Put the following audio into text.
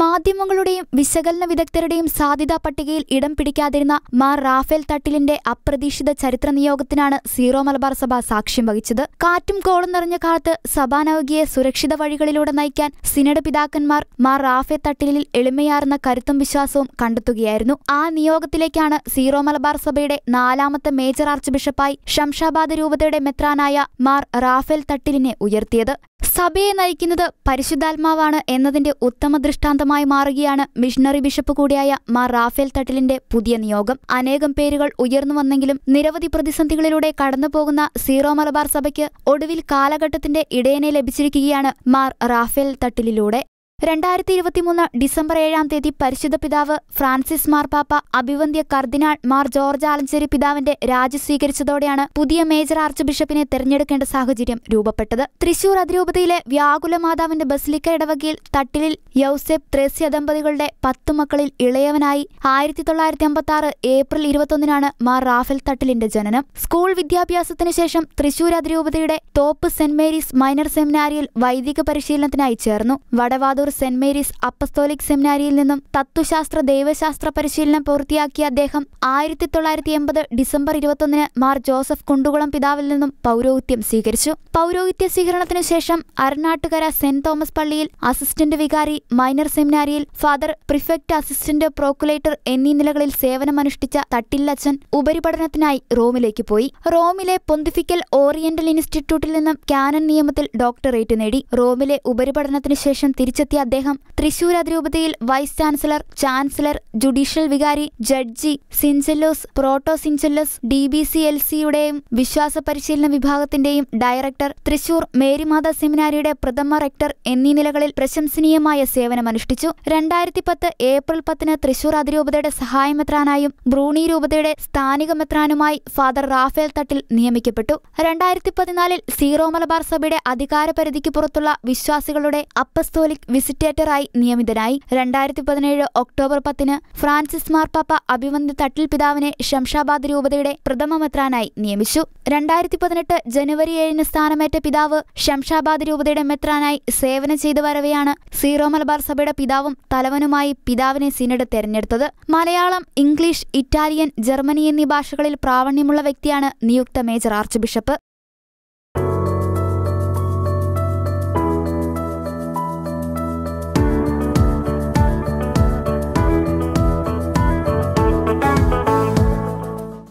മാധ്യമങ്ങളുടെയും വിശകലന വിദഗ്ധരുടെയും സാധ്യതാ പട്ടികയിൽ ഇടം പിടിക്കാതിരുന്ന മാർ റാഫേൽ തട്ടിലിന്റെ അപ്രതീക്ഷിത ചരിത്ര നിയോഗത്തിനാണ് സീറോ മലബാർ സഭ സാക്ഷ്യം വഹിച്ചത് കാറ്റും കോളും നിറഞ്ഞ കാലത്ത് സഭാ നവകിയെ സുരക്ഷിത വഴികളിലൂടെ നയിക്കാൻ സിനഡ് പിതാക്കന്മാർ മാർ റാഫേൽ തട്ടിലിൽ എളിമയാർന്ന കരുത്തും വിശ്വാസവും കണ്ടെത്തുകയായിരുന്നു ആ നിയോഗത്തിലേക്കാണ് സീറോ മലബാർ സഭയുടെ നാലാമത്തെ മേജർ ആർച്ച് ബിഷപ്പായി ഷംഷാബാദ് രൂപതയുടെ മെത്രാനായ മാർ റാഫേൽ തട്ടിലിനെ ഉയർത്തിയത് സഭയെ നയിക്കുന്നത് പരിശുദ്ധാത്മാവാണ് എന്നതിന്റെ ഉത്തമ ദൃഷ്ടാന്തം അംഗമായി മാറുകയാണ് മിഷണറി ബിഷപ്പ് കൂടിയായ മാർ റാഫേൽ തട്ടിലിന്റെ പുതിയ നിയോഗം അനേകം പേരുകൾ ഉയർന്നു വന്നെങ്കിലും നിരവധി പ്രതിസന്ധികളിലൂടെ കടന്നുപോകുന്ന സീറോ മലബാർ സഭയ്ക്ക് ഒടുവിൽ കാലഘട്ടത്തിന്റെ ഇടയനെ ലഭിച്ചിരിക്കുകയാണ് മാർ റാഫേൽ തട്ടിലിലൂടെ രണ്ടായിരത്തി ഇരുപത്തിമൂന്ന് ഡിസംബർ ഏഴാം തീയതി പരിശുദ്ധ പിതാവ് ഫ്രാൻസിസ് മാർപ്പാപ്പ അഭിവന്ധ്യ കർദിനാൾ മാർ ജോർജ് ആലഞ്ചേരി പിതാവിന്റെ രാജി സ്വീകരിച്ചതോടെയാണ് പുതിയ മേജർ ആർച്ച് ബിഷപ്പിനെ തെരഞ്ഞെടുക്കേണ്ട സാഹചര്യം രൂപപ്പെട്ടത് തൃശൂർ അതിരൂപതയിലെ മാതാവിന്റെ ബസിലിക്ക ഇടവകയിൽ തട്ടിലിൽ യൗസെഫ് ത്രേസ്യ ദമ്പതികളുടെ പത്തു മക്കളിൽ ഇളയവനായി ആയിരത്തി തൊള്ളായിരത്തി അമ്പത്തി ആറ് ഏപ്രിൽ ഇരുപത്തൊന്നിനാണ് മാർ റാഫേൽ തട്ടിലിന്റെ ജനനം സ്കൂൾ വിദ്യാഭ്യാസത്തിനു ശേഷം തൃശൂർ അതിരൂപതയുടെ തോപ്പ് സെന്റ് മേരീസ് മൈനർ സെമിനാരിയിൽ വൈദിക പരിശീലനത്തിനായി ചേർന്നു Vadavathoor Thiruvithamkoor saint Mary's apostolic സെമിനാരിയിൽ നിന്നും തത്വശാസ്ത്ര ദൈവശാസ്ത്ര പരിശീലനം പൂർത്തിയാക്കിയ അദ്ദേഹം ആയിരത്തി തൊള്ളായിരത്തി എൺപത് ഡിസംബർ ഇരുപത്തൊന്നിന് മാർ ജോസഫ് കുണ്ടുകുളം പിതാവിൽ നിന്നും പൗരോഹിത്യം സ്വീകരിച്ചു പൗരോഹിത്യ സ്വീകരണത്തിനു ശേഷം അരനാട്ടുകര സെന്റ് തോമസ് പള്ളിയിൽ അസിസ്റ്റന്റ് വികാരി മൈനർ സെമിനാരിയിൽ ഫാദർ പ്രിഫെക്ട് അസിസ്റ്റന്റ് പ്രോക്കുലേറ്റർ എന്നീ നിലകളിൽ സേവനമനുഷ്ഠിച്ച തട്ടില്ലച്ചൻ ഉപരിപഠനത്തിനായി റോമിലേക്ക് പോയി റോമിലെ പൊന്തിഫിക്കൽ ഓറിയന്റൽ ഇൻസ്റ്റിറ്റ്യൂട്ടിൽ നിന്നും ക്യാനൻ നിയമത്തിൽ ഡോക്ടറേറ്റ് നേടി റോമിലെ ഉപരിപഠനത്തിനു ശേഷം തിരിച്ചെത്തിയ അദ്ദേഹം തൃശൂർ അതിരൂപതയിൽ വൈസ് ചാൻസലർ ചാൻസലർ ജുഡീഷ്യൽ വികാരി judge syncellus proto syncellus D B C L സിയുടെയും വിശ്വാസ പരിശീലന വിഭാഗത്തിന്റെയും ഡയറക്ടർ തൃശൂർ മേരിമാത സെമിനാരിയുടെ പ്രഥമ റെക്ടർ എന്നീ നിലകളിൽ പ്രശംസനീയമായ സേവനമനുഷ്ഠിച്ചു രണ്ടായിരത്തി പത്ത് ഏപ്രിൽ പത്തിന് തൃശൂർ അതിരൂപതയുടെ സഹായമെത്രാനായും ബ്രൂണി രൂപതയുടെ സ്ഥാനിക മെത്രാനുമായി ഫാദർ റാഫേൽ തട്ടിൽ നിയമിക്കപ്പെട്ടു രണ്ടായിരത്തി പതിനാലിൽ സീറോ മലബാർ സഭയുടെ അധികാരപരിധിക്ക് പുറത്തുള്ള വിശ്വാസികളുടെ അപ്പസ്തോലിക് വിസ വിസിറ്റേറ്ററായി നിയമിതനായി രണ്ടായിരത്തി പതിനേഴ് ഒക്ടോബർ പത്തിന് ഫ്രാൻസിസ് മാർപ്പാപ്പ അഭിവന്ദ് തട്ടിൽ പിതാവിനെ ശംഷാബാദ് രൂപതയുടെ പ്രഥമ മെത്രാനായി നിയമിച്ചു രണ്ടായിരത്തി പതിനെട്ട് ജനുവരി ഏഴിന് സ്ഥാനമേറ്റ പിതാവ് ശംഷാബാദ് രൂപതയുടെ മെത്രാനായി സേവനം ചെയ്തു വരവെയാണ് സീറോ മലബാർ സഭയുടെ പിതാവും തലവനുമായി പിതാവിനെ സിനഡ് തെരഞ്ഞെടുത്തത് മലയാളം ഇംഗ്ലീഷ് ഇറ്റാലിയൻ ജർമ്മനി എന്നീ ഭാഷകളിൽ പ്രാവണ്യമുള്ള വ്യക്തിയാണ് നിയുക്ത മേജർ ആർച്ച് ബിഷപ്പ്